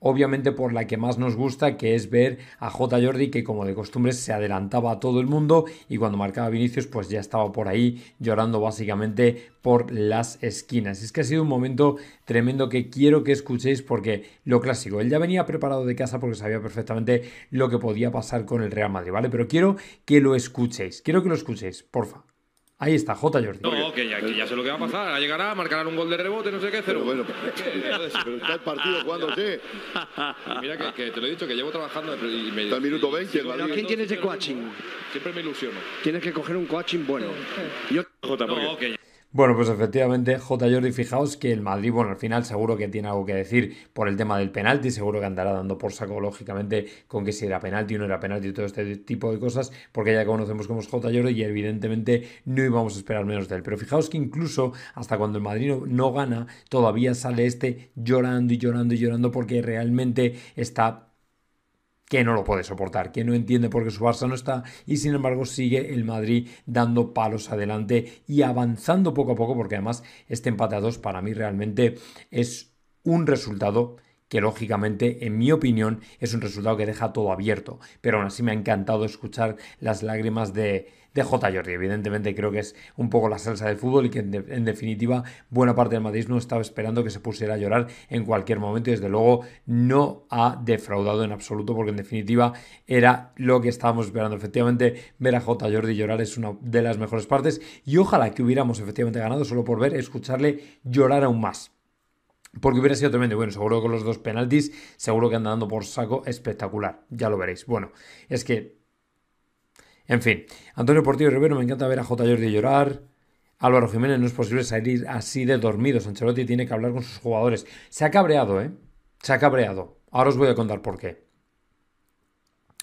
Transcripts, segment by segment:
obviamente por la que más nos gusta, que es ver a J. Jordi, que como de costumbre se adelantaba a todo el mundo y cuando marcaba Vinicius, pues ya estaba por ahí llorando básicamente por las esquinas. Es que ha sido un momento tremendo que quiero que escuchéis porque lo clásico, él ya venía preparado de casa porque sabía perfectamente lo que podía pasar con el Real Madrid, ¿vale? Pero quiero que lo escuchéis, quiero que lo escuchéis, porfa. Ahí está, J. Jordi. No, que ya, que ya sé lo que va a pasar. Llegará, marcarán un gol de rebote, no sé qué, cero. Pero bueno, pero está el partido sí. Mira que, te lo he dicho, que llevo trabajando y me... Está el minuto 20. Pero ¿quién tienes de coaching? Siempre me ilusiono. Tienes que coger un coaching bueno. Yo... J, no, bueno, pues efectivamente, J. Jordi, fijaos que el Madrid, bueno, al final seguro que tiene algo que decir por el tema del penalti, seguro que andará dando por saco, lógicamente, con que si era penalti o no era penalti y todo este tipo de cosas, porque ya conocemos cómo es J. Jordi y evidentemente no íbamos a esperar menos de él. Pero fijaos que incluso hasta cuando el Madrid no gana, todavía sale este llorando y llorando y llorando porque realmente está que no lo puede soportar, que no entiende por qué su Barça no está y sin embargo sigue el Madrid dando palos adelante y avanzando poco a poco porque además este empate a dos para mí realmente es un resultado que lógicamente, en mi opinión, es un resultado que deja todo abierto. Pero aún así me ha encantado escuchar las lágrimas de, de J. Jordi. Evidentemente creo que es un poco la salsa del fútbol y que en, definitiva buena parte del Madrid no estaba esperando que se pusiera a llorar en cualquier momento y desde luego no ha defraudado en absoluto porque en definitiva era lo que estábamos esperando. Efectivamente ver a J. Jordi llorar es una de las mejores partes y ojalá que hubiéramos efectivamente ganado solo por ver, escucharle llorar aún más. Porque hubiera sido tremendo. Bueno, seguro que con los dos penaltis, seguro que anda dando por saco espectacular. Ya lo veréis. Bueno, es que. En fin. Antonio Portillo Rivero, me encanta ver a J. Jordi llorar. Álvaro Jiménez, no es posible salir así de dormido. Sancharotti tiene que hablar con sus jugadores. Se ha cabreado, ¿eh? Se ha cabreado. Ahora os voy a contar por qué.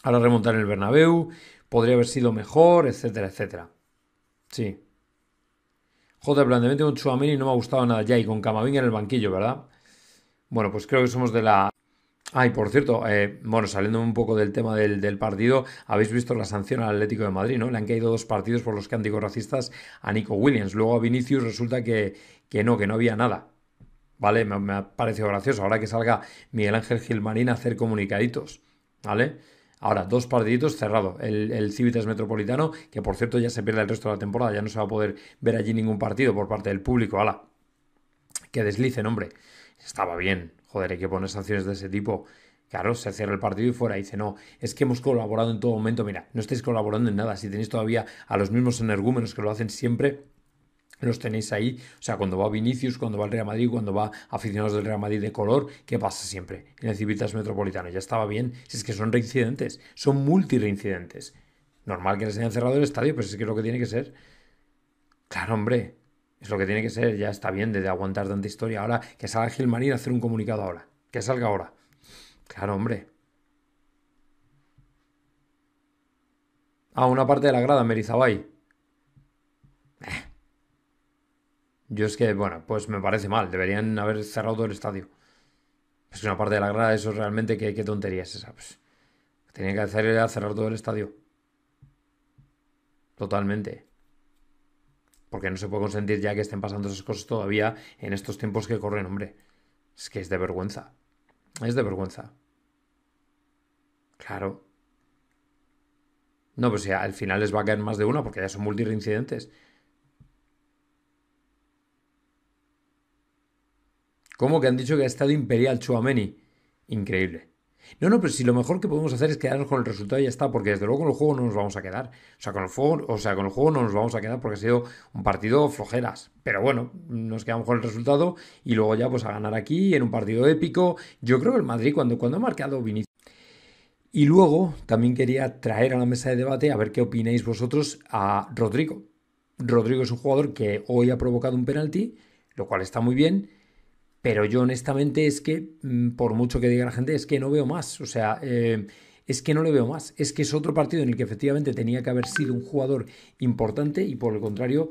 Ahora remontar en el Bernabéu. Podría haber sido mejor, etcétera, etcétera. Sí, Joder, a con y no me ha gustado nada ya y con Camavinga en el banquillo, ¿verdad? Bueno, pues creo que somos de la... Ay, por cierto, eh, bueno, saliendo un poco del tema del, partido, habéis visto la sanción al Atlético de Madrid, ¿no? Le han caído dos partidos por los cánticos racistas a Nico Williams. Luego a Vinicius resulta que, que no, que no había nada. ¿Vale? Me, me ha parecido gracioso. Ahora que salga Miguel Ángel Gilmarín a hacer comunicaditos. ¿Vale? Ahora, dos partiditos cerrados. El, Civitas Metropolitano, que por cierto ya se pierde el resto de la temporada, ya no se va a poder ver allí ningún partido por parte del público. ¡Hala! que deslicen, hombre. Estaba bien. Joder, hay que poner sanciones de ese tipo. Claro, se cierra el partido y fuera. dice, no, es que hemos colaborado en todo momento. Mira, no estáis colaborando en nada. Si tenéis todavía a los mismos energúmenos que lo hacen siempre, los tenéis ahí. O sea, cuando va Vinicius, cuando va el Real Madrid, cuando va aficionados del Real Madrid de color, ¿qué pasa siempre? En el Civitas Metropolitano ya estaba bien. Si es que son reincidentes, son multireincidentes. Normal que les hayan cerrado el estadio, pero es que es lo que tiene que ser. Claro, hombre, es lo que tiene que ser. Ya está bien de aguantar tanta historia. Ahora, que salga Gil a hacer un comunicado ahora. Que salga ahora. Claro, hombre. Ah, una parte de la grada, Merizabay. Yo es que, bueno, pues me parece mal. Deberían haber cerrado todo el estadio. Es una parte de la grada, eso realmente, qué, tontería es esa. Pues. tenían que hacer a cerrar todo el estadio. Totalmente. Porque no se puede consentir ya que estén pasando esas cosas todavía en estos tiempos que corren, hombre. Es que es de vergüenza. Es de vergüenza. Claro. No, pues ya, al final les va a caer más de una porque ya son multireincidentes. ¿Cómo que han dicho que ha estado imperial Chuameni? Increíble. No, no, pero si lo mejor que podemos hacer es quedarnos con el resultado y ya está, porque desde luego con el juego no nos vamos a quedar. O sea, con el, juego, o sea, con el juego no nos vamos a quedar porque ha sido un partido flojeras. Pero bueno, nos quedamos con el resultado y luego ya pues a ganar aquí en un partido épico. Yo creo que el Madrid cuando, cuando ha marcado Vinicius. Y luego también quería traer a la mesa de debate, a ver qué opináis vosotros, a Rodrigo. Rodrigo es un jugador que hoy ha provocado un penalti, lo cual está muy bien pero yo honestamente es que, mm, por mucho que diga la gente, es que no veo más. O sea, eh, es que no le veo más. Es que es otro partido en el que efectivamente tenía que haber sido un jugador importante y por el contrario,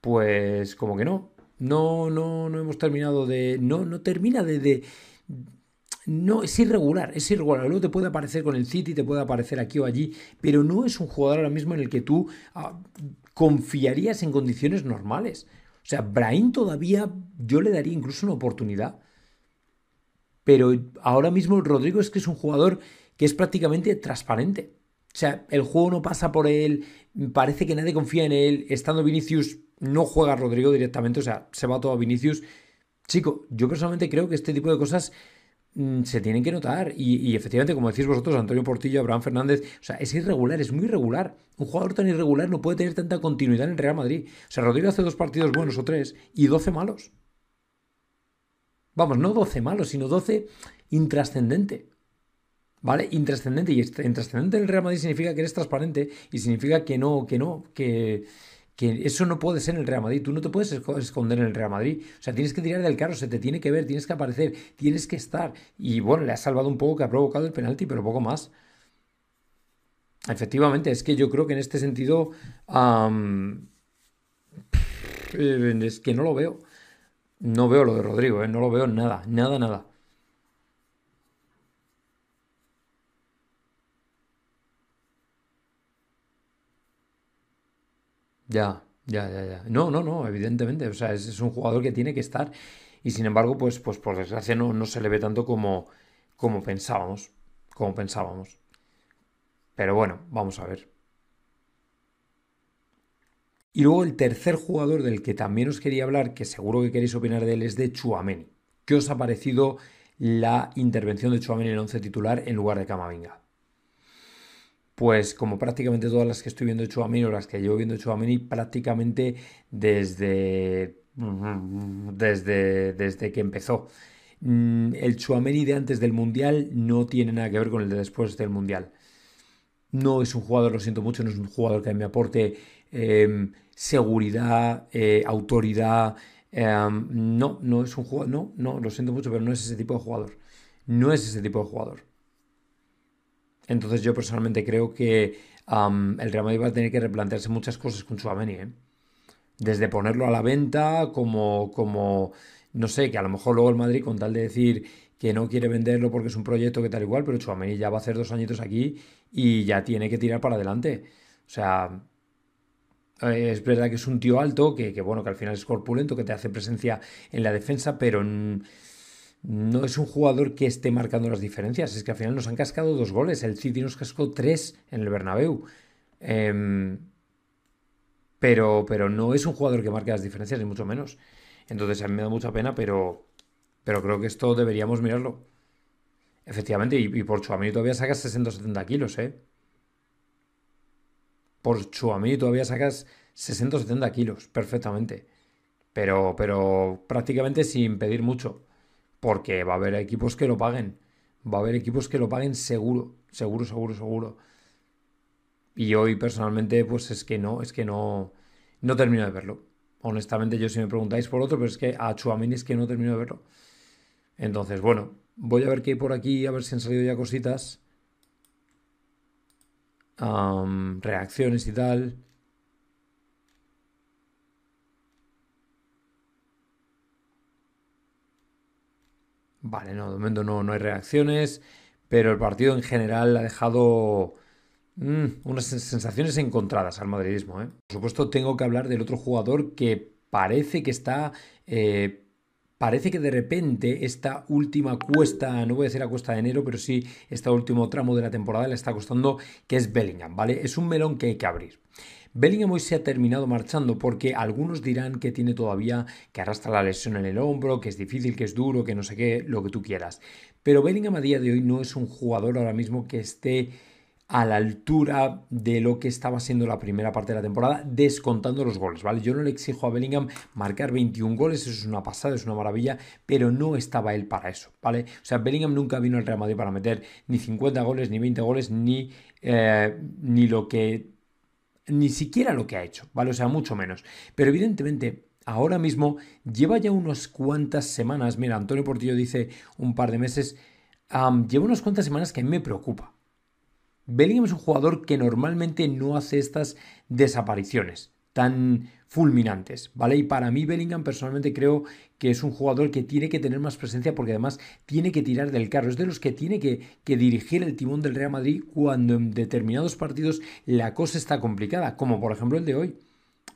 pues como que no. No, no, no hemos terminado de. No, no termina de, de no, es irregular, es irregular. Luego te puede aparecer con el City, te puede aparecer aquí o allí, pero no es un jugador ahora mismo en el que tú ah, confiarías en condiciones normales. O sea, Brain todavía yo le daría incluso una oportunidad. Pero ahora mismo Rodrigo es que es un jugador que es prácticamente transparente. O sea, el juego no pasa por él, parece que nadie confía en él. Estando Vinicius, no juega Rodrigo directamente, o sea, se va todo a Vinicius. Chico, yo personalmente creo que este tipo de cosas Mm, se tienen que notar. Y, efectivamente, como decís vosotros, Antonio Portillo, Abraham Fernández, o sea, es irregular, es muy irregular. Un jugador tan irregular no puede tener tanta continuidad en el Real Madrid. O sea, Rodrigo hace dos partidos buenos o tres y doce malos. Vamos, no doce malos, sino doce intrascendente. ¿Vale? Intrascendente. Y intrascendente en el Real Madrid significa que eres transparente y significa que no, que no, que que eso no puede ser en el Real Madrid. Tú no te puedes esconder en el Real Madrid. O sea, tienes que tirar del carro, se te tiene que ver, tienes que aparecer, tienes que estar. Y bueno, le ha salvado un poco que ha provocado el penalti, pero poco más. Efectivamente, es que yo creo que en este sentido. Eh, es que no lo veo. No veo lo de Rodrigo, eh, no lo veo nada, nada, nada. Ya, ya, ya, ya. No, no, no, evidentemente. O sea, es, un jugador que tiene que estar. Y sin embargo, pues, pues por desgracia no, no se le ve tanto como, como pensábamos. Como pensábamos. Pero bueno, vamos a ver. Y luego el tercer jugador del que también os quería hablar, que seguro que queréis opinar de él, es de Chuameni. ¿Qué os ha parecido la intervención de Chuameni en el once titular en lugar de Camavinga? pues como prácticamente todas las que estoy viendo Chouameni o las que llevo viendo Chouameni prácticamente desde, mm, desde, desde que empezó. Mm, el Chouameni de antes del Mundial no tiene nada que ver con el de después del Mundial. No es un jugador, lo siento mucho, no es un jugador que me aporte em, seguridad, eh, autoridad. Em, no, no es un jugador, no, no, lo siento mucho, pero no es ese tipo de jugador. No es ese tipo de jugador. Entonces yo personalmente creo que el Real Madrid va a tener que replantearse muchas cosas con Suameni, ¿eh? Desde ponerlo a la venta, como, como, no sé, que a lo mejor luego el Madrid con tal de decir que no quiere venderlo porque es un proyecto que tal igual, pero Chuameni ya va a hacer dos añitos aquí y ya tiene que tirar para adelante. O sea, eh, es verdad que es un tío alto, que, que bueno, que al final es corpulento, que te hace presencia en la defensa, pero... En, no es un jugador que esté marcando las diferencias. Es que al final nos han cascado dos goles. El City nos cascó tres en el Bernabéu. Em, pero, pero no es un jugador que marque las diferencias, ni mucho menos. Entonces a mí me da mucha pena, pero, pero creo que esto deberíamos mirarlo. Efectivamente, y, por Chuamini todavía sacas 670 kilos, ¿eh? Por Chuamini todavía sacas 670 kilos, perfectamente. Pero, pero prácticamente sin pedir mucho porque va a haber equipos que lo paguen. Va a haber equipos que lo paguen seguro, seguro, seguro, seguro. Y hoy personalmente, pues es que no, es que no, no termino de verlo. Honestamente, yo si me preguntáis por otro, pero es que a Chuamini es que no termino de verlo. Entonces, bueno, voy a ver qué hay por aquí, a ver si han salido ya cositas. reacciones y tal. Vale, no, de momento no, hay reacciones, pero el partido en general ha dejado mm, unas sensaciones encontradas al madridismo. ¿eh? Por supuesto, tengo que hablar del otro jugador que parece que está... Eh, parece que de repente esta última cuesta, no voy a decir la cuesta de enero, pero sí este último tramo de la temporada le está costando, que es Bellingham, ¿vale? Es un melón que hay que abrir. Bellingham hoy se ha terminado marchando porque algunos dirán que tiene todavía que arrastra la lesión en el hombro, que es difícil, que es duro, que no sé qué, lo que tú quieras. Pero Bellingham a día de hoy no es un jugador ahora mismo que esté a la altura de lo que estaba siendo la primera parte de la temporada, descontando los goles, ¿vale? Yo no le exijo a Bellingham marcar 21 goles, eso es una pasada, es una maravilla, pero no estaba él para eso, ¿vale? O sea, Bellingham nunca vino al Real Madrid para meter ni 50 goles, ni 20 goles, ni, eh, ni lo que ni siquiera lo que ha hecho, ¿vale? O sea, mucho menos. Pero evidentemente, ahora mismo lleva ya unas cuantas semanas, mira, Antonio Portillo dice un par de meses, lleva unas cuantas semanas que a mí me preocupa. Bellingham es un jugador que normalmente no hace estas desapariciones tan fulminantes, ¿vale? Y para mí Bellingham personalmente creo que es un jugador que tiene que tener más presencia porque además tiene que tirar del carro, es de los que tiene que, que dirigir el timón del Real Madrid cuando en determinados partidos la cosa está complicada, como por ejemplo el de hoy,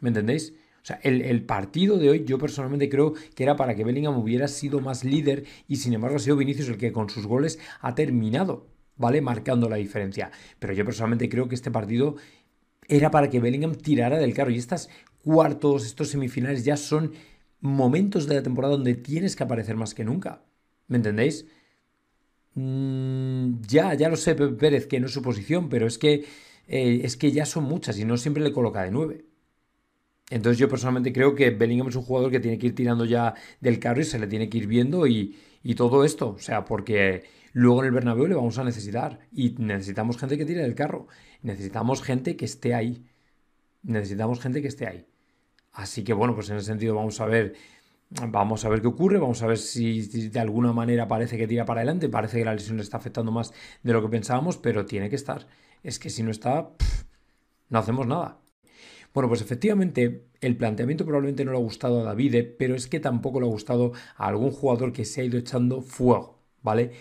¿me entendéis? O sea, el, el, partido de hoy yo personalmente creo que era para que Bellingham hubiera sido más líder y sin embargo ha sido Vinicius el que con sus goles ha terminado, ¿vale? Marcando la diferencia. Pero yo personalmente creo que este partido era para que Bellingham tirara del carro. Y estas cuartos, estos semifinales ya son momentos de la temporada donde tienes que aparecer más que nunca. ¿Me entendéis? Mm, ya, ya lo sé, Pérez, que no es su posición, pero es que, eh, es que ya son muchas y no siempre le coloca de nueve. Entonces yo personalmente creo que Bellingham es un jugador que tiene que ir tirando ya del carro y se le tiene que ir viendo y, y todo esto. O sea, porque Luego en el Bernabéu le vamos a necesitar y necesitamos gente que tire del carro, necesitamos gente que esté ahí, necesitamos gente que esté ahí. Así que bueno, pues en ese sentido vamos a ver, vamos a ver qué ocurre, vamos a ver si, de alguna manera parece que tira para adelante, parece que la lesión le está afectando más de lo que pensábamos, pero tiene que estar. Es que si no está, no hacemos nada. Bueno, pues efectivamente el planteamiento probablemente no le ha gustado a David, pero es que tampoco le ha gustado a algún jugador que se ha ido echando fuego, ¿vale?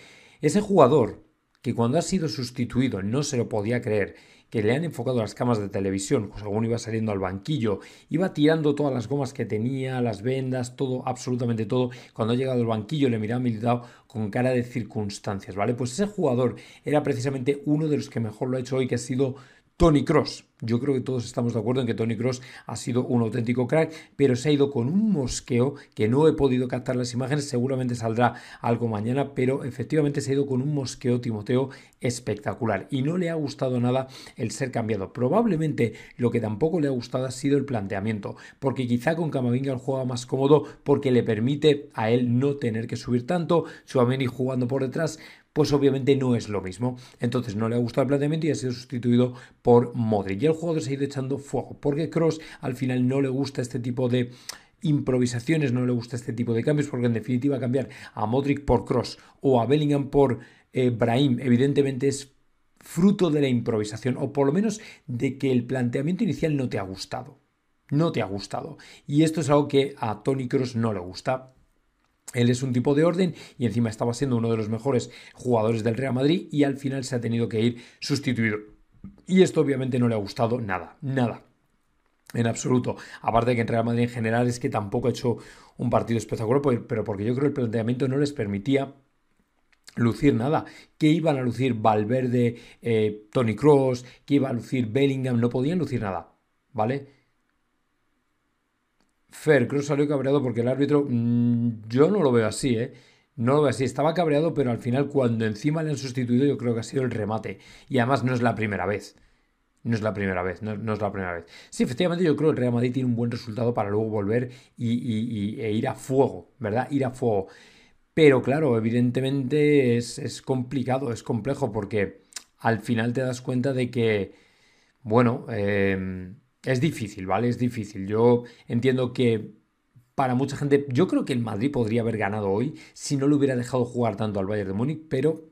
Ese jugador que cuando ha sido sustituido no se lo podía creer, que le han enfocado las camas de televisión, pues alguno iba saliendo al banquillo, iba tirando todas las gomas que tenía, las vendas, todo, absolutamente todo. Cuando ha llegado al banquillo le miraba militado con cara de circunstancias, ¿vale? Pues ese jugador era precisamente uno de los que mejor lo ha hecho hoy, que ha sido Tony Cross. Yo creo que todos estamos de acuerdo en que Tony Cross ha sido un auténtico crack, pero se ha ido con un mosqueo que no he podido captar las imágenes, seguramente saldrá algo mañana, pero efectivamente se ha ido con un mosqueo Timoteo espectacular y no le ha gustado nada el ser cambiado. Probablemente lo que tampoco le ha gustado ha sido el planteamiento, porque quizá con Camavinga el juega más cómodo porque le permite a él no tener que subir tanto, Suameni jugando por detrás pues obviamente no es lo mismo. Entonces no le ha gustado el planteamiento y ha sido sustituido por Modric. Y el jugador se ha ido echando fuego, porque Cross al final no le gusta este tipo de improvisaciones, no le gusta este tipo de cambios, porque en definitiva cambiar a Modric por Cross o a Bellingham por eh, Brahim, evidentemente es fruto de la improvisación, o por lo menos de que el planteamiento inicial no te ha gustado. No te ha gustado. Y esto es algo que a Tony Cross no le gusta. Él es un tipo de orden y encima estaba siendo uno de los mejores jugadores del Real Madrid y al final se ha tenido que ir sustituido. Y esto obviamente no le ha gustado nada, nada. En absoluto. Aparte de que en Real Madrid en general es que tampoco ha hecho un partido espectacular, pues, pero porque yo creo que el planteamiento no les permitía lucir nada. que iban a lucir Valverde, eh, Tony Cross? que iba a lucir Bellingham? No podían lucir nada. ¿Vale? Fer, Cruz salió cabreado porque el árbitro. Mm, yo no lo veo así, ¿eh? No lo veo así. Estaba cabreado, pero al final, cuando encima le han sustituido, yo creo que ha sido el remate. Y además no es la primera vez. No es la primera vez, no, es la primera vez. Sí, efectivamente, yo creo que el Real Madrid tiene un buen resultado para luego volver y, e ir a fuego, ¿verdad? Ir a fuego. Pero claro, evidentemente es, es complicado, es complejo, porque al final te das cuenta de que, bueno, eh, es difícil, ¿vale? Es difícil. Yo entiendo que para mucha gente, yo creo que el Madrid podría haber ganado hoy si no le hubiera dejado jugar tanto al Bayern de Múnich, pero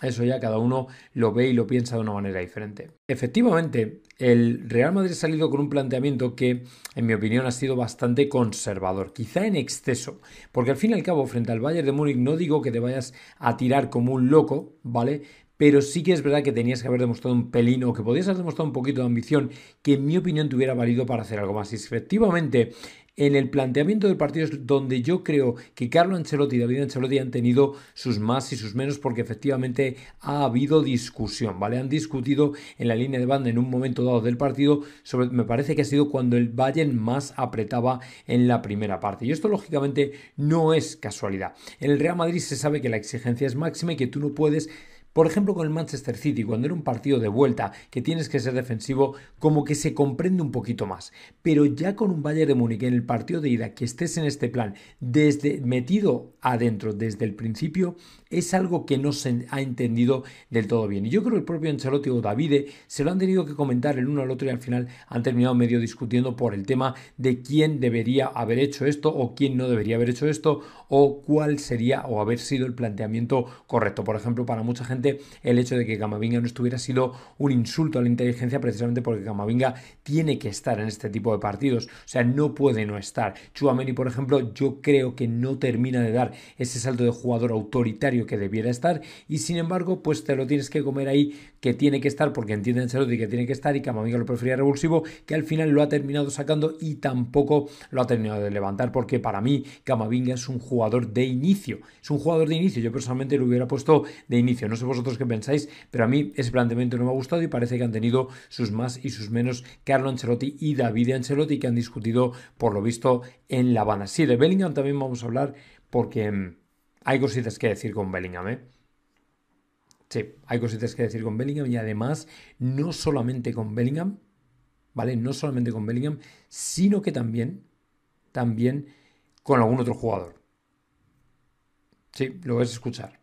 eso ya cada uno lo ve y lo piensa de una manera diferente. Efectivamente, el Real Madrid ha salido con un planteamiento que, en mi opinión, ha sido bastante conservador, quizá en exceso, porque al fin y al cabo, frente al Bayern de Múnich, no digo que te vayas a tirar como un loco, ¿vale? pero sí que es verdad que tenías que haber demostrado un pelín o que podías haber demostrado un poquito de ambición que en mi opinión te hubiera valido para hacer algo más. Y efectivamente, en el planteamiento del partido es donde yo creo que Carlo Ancelotti y David Ancelotti han tenido sus más y sus menos porque efectivamente ha habido discusión, ¿vale? Han discutido en la línea de banda en un momento dado del partido, sobre, me parece que ha sido cuando el Bayern más apretaba en la primera parte. Y esto lógicamente no es casualidad. En el Real Madrid se sabe que la exigencia es máxima y que tú no puedes por ejemplo, con el Manchester City, cuando era un partido de vuelta que tienes que ser defensivo, como que se comprende un poquito más. Pero ya con un Bayern de Múnich en el partido de ida, que estés en este plan, desde metido adentro desde el principio, es algo que no se ha entendido del todo bien. Y yo creo que el propio Ancelotti o Davide se lo han tenido que comentar el uno al otro y al final han terminado medio discutiendo por el tema de quién debería haber hecho esto o quién no debería haber hecho esto o cuál sería o haber sido el planteamiento correcto. Por ejemplo, para mucha gente el hecho de que Camavinga no estuviera sido un insulto a la inteligencia precisamente porque Camavinga tiene que estar en este tipo de partidos, o sea, no puede no estar. Chuameni, por ejemplo, yo creo que no termina de dar ese salto de jugador autoritario que debiera estar y sin embargo, pues te lo tienes que comer ahí que tiene que estar porque entienden Ancelotti que tiene que estar y Camavinga lo prefería revulsivo, que al final lo ha terminado sacando y tampoco lo ha terminado de levantar porque para mí Camavinga es un jugador de inicio, es un jugador de inicio, yo personalmente lo hubiera puesto de inicio, no se vosotros qué pensáis, pero a mí ese planteamiento no me ha gustado y parece que han tenido sus más y sus menos Carlo Ancelotti y David Ancelotti que han discutido por lo visto en La Habana. Sí, de Bellingham también vamos a hablar porque mm, hay cositas que decir con Bellingham, ¿eh? Sí, hay cositas que decir con Bellingham y además no solamente con Bellingham, ¿vale? No solamente con Bellingham, sino que también, también con algún otro jugador. Sí, lo vais a escuchar.